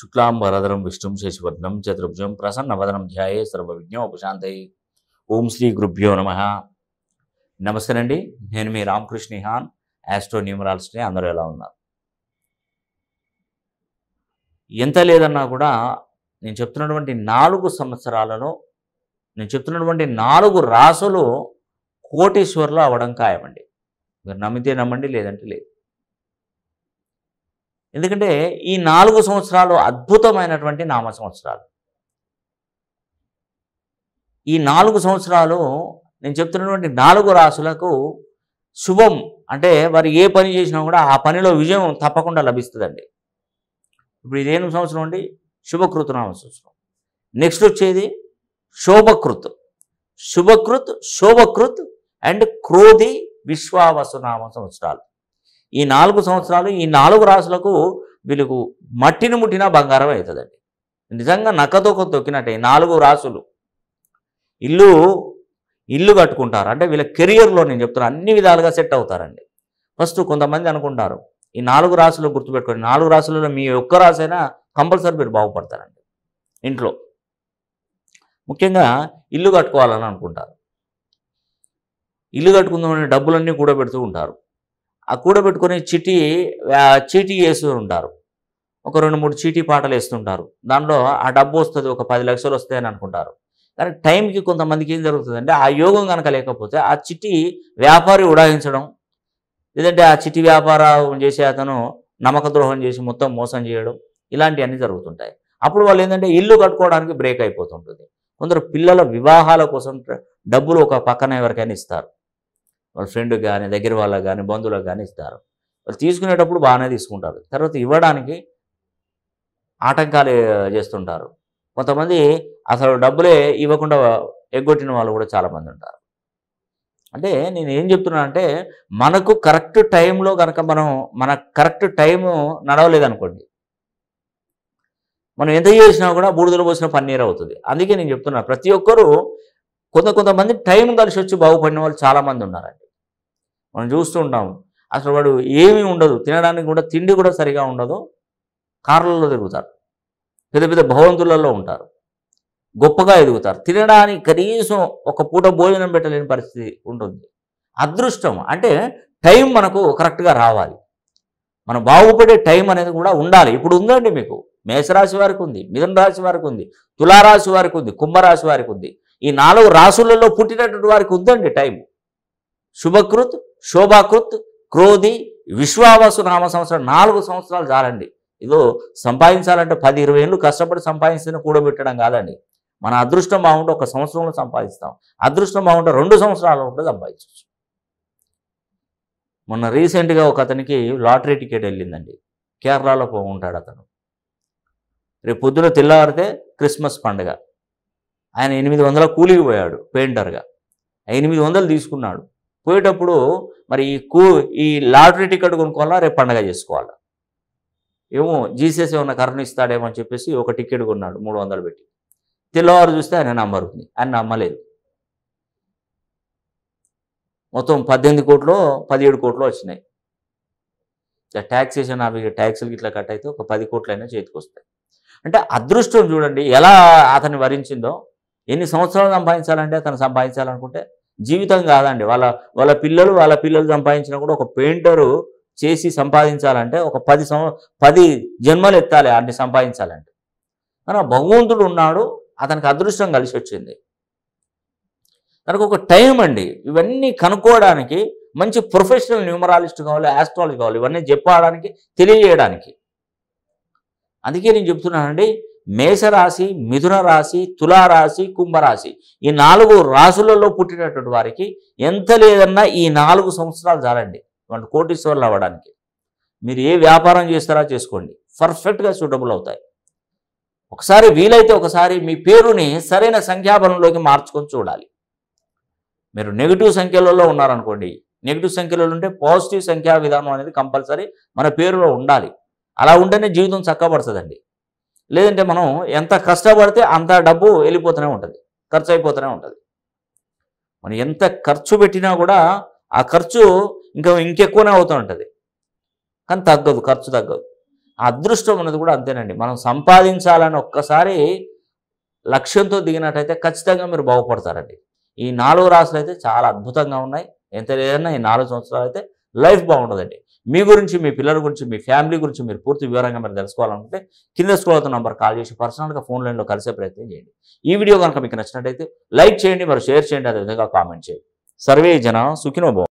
శుక్లాం వరదరం విష్ణుం శశివర్ణం చతుర్భుజం ప్రసన్నవదనం ధ్యాయే సర్వవిజ్ఞోపశాంతయి ఓం శ్రీ గురుభ్యో నమ అండి నేను మీ హాన్ యాస్ట్రో న్యూమరాలజీని అందరూ ఎలా ఉన్నారు ఎంత లేదన్నా కూడా నేను చెప్తున్నటువంటి నాలుగు సంవత్సరాలలో నేను చెప్తున్నటువంటి నాలుగు రాసులు కోటీశ్వర్లు అవడం ఖాయమండి మీరు నమ్మితే నమ్మండి లేదంటే లేదు ఎందుకంటే ఈ నాలుగు సంవత్సరాలు అద్భుతమైనటువంటి నామ సంవత్సరాలు ఈ నాలుగు సంవత్సరాలు నేను చెప్తున్నటువంటి నాలుగు రాసులకు శుభం అంటే వారు ఏ పని చేసినా కూడా ఆ పనిలో విజయం తప్పకుండా లభిస్తుందండి ఇప్పుడు ఇదేను సంవత్సరం అండి శుభకృత్ నామ సంవత్సరం నెక్స్ట్ వచ్చేది శోభకృత్ శుభకృత్ శోభకృత్ అండ్ క్రోధి విశ్వావసు నామ సంవత్సరాలు ఈ నాలుగు సంవత్సరాలు ఈ నాలుగు రాసులకు వీళ్ళకు మట్టిని ముట్టినా బంగారం అవుతుందండి నిజంగా నక్కతోక తొక్కినట్టే నాలుగు రాసులు ఇల్లు ఇల్లు కట్టుకుంటారు అంటే వీళ్ళ కెరియర్లో నేను చెప్తున్నా అన్ని విధాలుగా సెట్ అవుతారండి ఫస్ట్ కొంతమంది అనుకుంటారు ఈ నాలుగు రాసులు గుర్తుపెట్టుకోండి నాలుగు రాసులలో మీ ఒక్క రాసైనా కంపల్సరీ మీరు బాగుపడతారండి ఇంట్లో ముఖ్యంగా ఇల్లు కట్టుకోవాలని అనుకుంటారు ఇల్లు కట్టుకుందామని డబ్బులన్నీ కూడా పెడుతూ ఉంటారు ఆ కూడబెట్టుకుని చిటి చీటీ వేస్తూ ఉంటారు ఒక రెండు మూడు చీటీ పాటలు వేస్తుంటారు దానిలో ఆ డబ్బు వస్తుంది ఒక పది లక్షలు అని అనుకుంటారు కానీ టైంకి కొంతమందికి ఏం జరుగుతుందంటే ఆ యోగం కనుక లేకపోతే ఆ చిటి వ్యాపారి ఉడాయించడం లేదంటే ఆ చిటి వ్యాపారం చేసే అతను నమ్మక ద్రోహం చేసి మొత్తం మోసం చేయడం ఇలాంటివన్నీ జరుగుతుంటాయి అప్పుడు వాళ్ళు ఏంటంటే ఇల్లు కట్టుకోవడానికి బ్రేక్ అయిపోతుంటుంది కొందరు పిల్లల వివాహాల కోసం డబ్బులు ఒక పక్కన ఎవరికైనా ఇస్తారు వాళ్ళ ఫ్రెండ్ కానీ దగ్గర వాళ్ళకి కానీ బంధువులకు కానీ ఇస్తారు వాళ్ళు తీసుకునేటప్పుడు బాగానే తీసుకుంటారు తర్వాత ఇవ్వడానికి ఆటంకాలు చేస్తుంటారు కొంతమంది అసలు డబ్బులే ఇవ్వకుండా ఎగ్గొట్టిన వాళ్ళు కూడా చాలామంది ఉంటారు అంటే నేను ఏం చెప్తున్నా అంటే మనకు కరెక్ట్ టైంలో కనుక మనం మన కరెక్ట్ టైము నడవలేదనుకోండి మనం ఎంత చేసినా కూడా బూడిదలు పోసిన పన్నీర్ అవుతుంది అందుకే నేను చెప్తున్నా ప్రతి ఒక్కరూ కొంత కొంతమంది టైం కలిసి వచ్చి బాగుపడిన వాళ్ళు చాలామంది ఉన్నారండి మనం చూస్తూ ఉంటాము అసలు వాడు ఏమీ ఉండదు తినడానికి కూడా తిండి కూడా సరిగా ఉండదు కార్లలో తిరుగుతారు పెద్ద పెద్ద భవంతులలో ఉంటారు గొప్పగా ఎదుగుతారు తినడానికి కనీసం ఒక పూట భోజనం పెట్టలేని పరిస్థితి ఉంటుంది అదృష్టం అంటే టైం మనకు కరెక్ట్గా రావాలి మనం బాగుపడే టైం అనేది కూడా ఉండాలి ఇప్పుడు ఉందండి మీకు మేషరాశి వారికి ఉంది మిథున రాశి వారికి ఉంది తులారాశి వారికి ఉంది కుంభరాశి వారికి ఉంది ఈ నాలుగు రాసులలో పుట్టినటువంటి వారికి ఉందండి టైం శుభకృత్ శోభాకృత్ క్రోధి విశ్వావసు నామ సంవత్సరం నాలుగు సంవత్సరాలు చాలండి ఇదో సంపాదించాలంటే పది ఇరవై ఏళ్ళు కష్టపడి సంపాదించిన కూడబెట్టడం కాదండి మన అదృష్టం బాగుంటే ఒక సంవత్సరంలో సంపాదిస్తాం అదృష్టం బాగుంటే రెండు సంవత్సరాలు ఉంటే సంపాదించవచ్చు మొన్న రీసెంట్గా ఒక అతనికి లాటరీ టికెట్ వెళ్ళిందండి కేరళలో ఉంటాడు అతను రేపు పొద్దున తెల్లవారితే క్రిస్మస్ పండుగ ఆయన ఎనిమిది వందల కూలికి పోయాడు పెయింటర్గా ఎనిమిది వందలు తీసుకున్నాడు పోయేటప్పుడు మరి ఈ కూ ఈ లాటరీ టికెట్ కొనుక్కోవాలా రేపు పండగ చేసుకోవాలా ఏమో జీసస్ ఏమన్నా కరుణ ఇస్తాడేమో అని చెప్పేసి ఒక టికెట్ కొన్నాడు మూడు వందలు పెట్టి తెల్లవారు చూస్తే ఆయన నంబర్ ఆయన నమ్మలేదు మొత్తం పద్దెనిమిది కోట్లు పదిహేడు కోట్లు వచ్చినాయి ట్యాక్సేషన్ అవి ట్యాక్సులు ఇట్లా కట్ అయితే ఒక పది కోట్లైనా చేతికి వస్తాయి అంటే అదృష్టం చూడండి ఎలా అతన్ని వరించిందో ఎన్ని సంవత్సరాలు సంపాదించాలంటే అతను సంపాదించాలనుకుంటే జీవితం కాదండి వాళ్ళ వాళ్ళ పిల్లలు వాళ్ళ పిల్లలు సంపాదించినా కూడా ఒక పెయింటరు చేసి సంపాదించాలంటే ఒక పది సంవ పది జన్మలు ఎత్తాలి అన్ని సంపాదించాలంటే కానీ భగవంతుడు ఉన్నాడు అతనికి అదృష్టం కలిసి వచ్చింది తనకు ఒక టైం అండి ఇవన్నీ కనుక్కోవడానికి మంచి ప్రొఫెషనల్ న్యూమరాలిస్ట్ కావాలి ఆస్ట్రాలజీ కావాలి ఇవన్నీ చెప్పడానికి తెలియజేయడానికి అందుకే నేను చెప్తున్నానండి మేషరాశి మిథున రాశి తులారాశి కుంభరాశి ఈ నాలుగు రాశులలో పుట్టినటువంటి వారికి ఎంత లేదన్నా ఈ నాలుగు సంవత్సరాలు చాలండి వాళ్ళు కోటీశ్వరులు అవ్వడానికి మీరు ఏ వ్యాపారం చేస్తారా చేసుకోండి పర్ఫెక్ట్గా సూటబుల్ అవుతాయి ఒకసారి వీలైతే ఒకసారి మీ పేరుని సరైన సంఖ్యాబలంలోకి మార్చుకొని చూడాలి మీరు నెగిటివ్ సంఖ్యలలో ఉన్నారనుకోండి నెగిటివ్ సంఖ్యలో ఉంటే పాజిటివ్ సంఖ్యా విధానం అనేది కంపల్సరీ మన పేరులో ఉండాలి అలా ఉంటేనే జీవితం చక్కబడుతుందండి లేదంటే మనం ఎంత కష్టపడితే అంత డబ్బు వెళ్ళిపోతూనే ఉంటుంది ఖర్చు అయిపోతూనే ఉంటుంది మనం ఎంత ఖర్చు పెట్టినా కూడా ఆ ఖర్చు ఇంకా ఇంకెక్కువనే అవుతూ ఉంటుంది కానీ తగ్గదు ఖర్చు తగ్గదు అదృష్టం అన్నది కూడా అంతేనండి మనం సంపాదించాలని ఒక్కసారి లక్ష్యంతో దిగినట్టయితే ఖచ్చితంగా మీరు బాగుపడతారండి ఈ నాలుగు రాసులు అయితే చాలా అద్భుతంగా ఉన్నాయి ఎంత లేదన్నా ఈ నాలుగు సంవత్సరాలు అయితే లైఫ్ బాగుంటుందండి మీ గురించి మీ పిల్లల గురించి మీ ఫ్యామిలీ గురించి మీరు పూర్తి వివరంగా మీరు తెలుసుకోవాలనుకుంటే కింద స్కూల్ అవుతున్న నంబర్ కాల్ చేసి పర్సనల్గా ఫోన్ లైన్లో కలిసే ప్రయత్నం చేయండి ఈ వీడియో కనుక మీకు నచ్చినట్టయితే లైక్ చేయండి మరి షేర్ చేయండి అదేవిధంగా కామెంట్ చేయండి సర్వే జన సుఖినోభవం